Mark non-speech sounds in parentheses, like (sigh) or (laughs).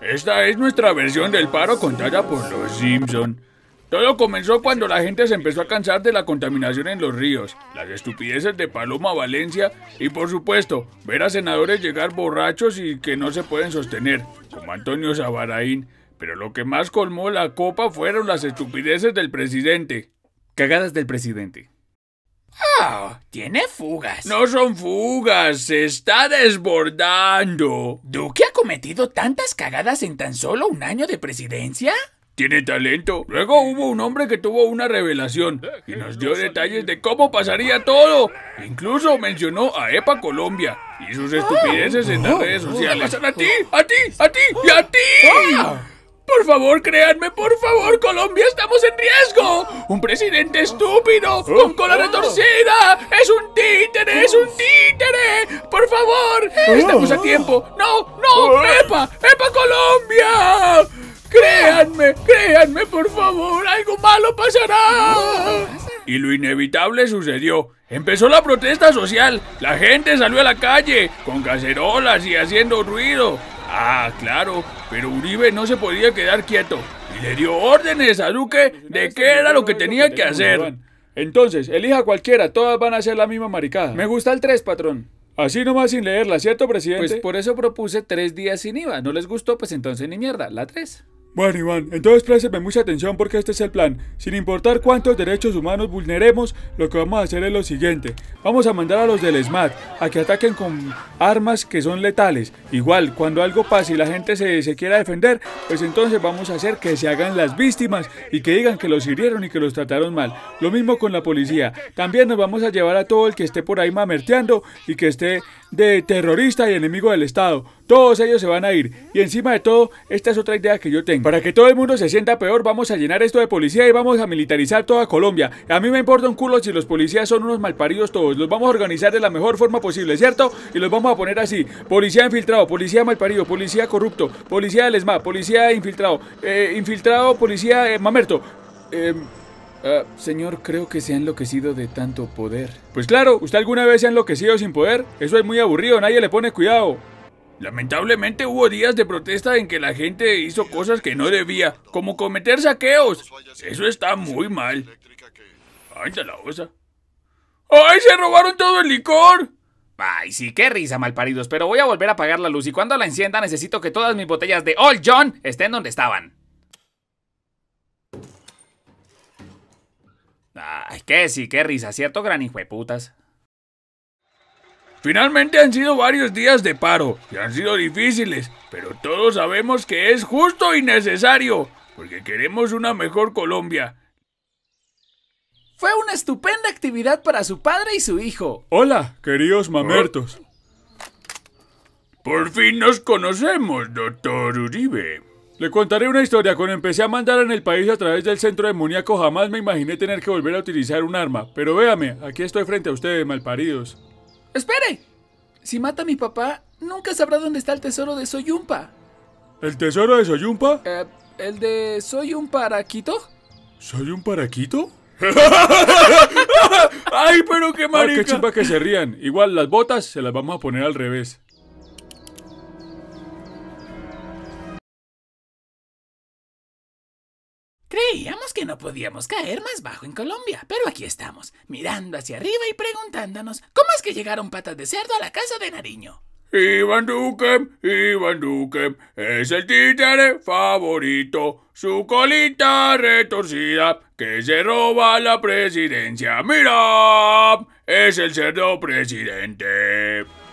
Esta es nuestra versión del paro contada por los Simpson. Todo comenzó cuando la gente se empezó a cansar de la contaminación en los ríos, las estupideces de Paloma Valencia y por supuesto ver a senadores llegar borrachos y que no se pueden sostener, como Antonio Sabaraín. Pero lo que más colmó la copa fueron las estupideces del presidente. Cagadas del presidente. Oh, tiene fugas. No son fugas, se está desbordando. ¿Duque ha cometido tantas cagadas en tan solo un año de presidencia? Tiene talento. Luego hubo un hombre que tuvo una revelación y nos dio detalles de cómo pasaría todo. Incluso mencionó a EPA Colombia y sus estupideces en las oh. redes oh. sociales. ¡A ti! ¡A ti! ¡A ti! ¡Y a ti! Oh. Por favor, créanme, por favor, Colombia, estamos en riesgo. Un presidente estúpido, con cola ah. retorcida. Es un títere, es un títere. Por favor, estamos a ah. tiempo. No, no, ah. epa epa Colombia. Créanme, créanme, por favor, algo malo pasará. Y lo inevitable sucedió. Empezó la protesta social. La gente salió a la calle con cacerolas y haciendo ruido. Ah, claro, pero Uribe no se podía quedar quieto y le dio órdenes a Duque de qué era lo que tenía que hacer. Entonces, elija cualquiera, todas van a ser la misma maricada. Me gusta el 3, patrón. Así nomás sin leerla, ¿cierto, presidente? Pues por eso propuse tres días sin IVA. ¿No les gustó? Pues entonces ni mierda, la 3. Bueno, Iván, entonces présteme mucha atención porque este es el plan. Sin importar cuántos derechos humanos vulneremos, lo que vamos a hacer es lo siguiente. Vamos a mandar a los del SMAT a que ataquen con armas que son letales. Igual, cuando algo pase y la gente se, se quiera defender, pues entonces vamos a hacer que se hagan las víctimas y que digan que los hirieron y que los trataron mal. Lo mismo con la policía. También nos vamos a llevar a todo el que esté por ahí mamerteando y que esté de terrorista y enemigo del Estado. Todos ellos se van a ir. Y encima de todo, esta es otra idea que yo tengo. Para que todo el mundo se sienta peor, vamos a llenar esto de policía y vamos a militarizar toda Colombia. A mí me importa un culo si los policías son unos malparidos todos. Los vamos a organizar de la mejor forma posible, ¿cierto? Y los vamos a poner así. Policía infiltrado, policía malparido, policía corrupto, policía del ESMA, policía infiltrado, eh, infiltrado, policía eh, mamerto. Eh, ah, señor, creo que se ha enloquecido de tanto poder. Pues claro, ¿usted alguna vez se ha enloquecido sin poder? Eso es muy aburrido, nadie le pone cuidado. Lamentablemente hubo días de protesta en que la gente hizo cosas que no debía, como cometer saqueos. Eso está muy mal. ¡Ay, la ¡Ay, se robaron todo el licor! Ay, sí, qué risa, malparidos, pero voy a volver a apagar la luz y cuando la encienda necesito que todas mis botellas de Old John estén donde estaban. Ay, qué sí, qué risa, ¿cierto, gran hijo de putas? Finalmente han sido varios días de paro y han sido difíciles, pero todos sabemos que es justo y necesario, porque queremos una mejor Colombia. Fue una estupenda actividad para su padre y su hijo. Hola, queridos mamertos. Ah. Por fin nos conocemos, doctor Uribe. Le contaré una historia. Cuando empecé a mandar en el país a través del centro de demoníaco, jamás me imaginé tener que volver a utilizar un arma. Pero véame, aquí estoy frente a ustedes, malparidos. ¡Espere! Si mata a mi papá, nunca sabrá dónde está el tesoro de Soyumpa. ¿El tesoro de Soyumpa? Eh, ¿El de Soy un paraquito? ¿Soy un paraquito? (laughs) ¡Ay, pero qué ah, marica! Ay, ¡Qué chimba que se rían! Igual las botas se las vamos a poner al revés. Creíamos que no podíamos caer más bajo en Colombia, pero aquí estamos, mirando hacia arriba y preguntándonos cómo es que llegaron patas de cerdo a la casa de Nariño. Iván Duque, Iván Duque, es el títere favorito, su colita retorcida, que se roba la presidencia. ¡Mira! Es el cerdo presidente.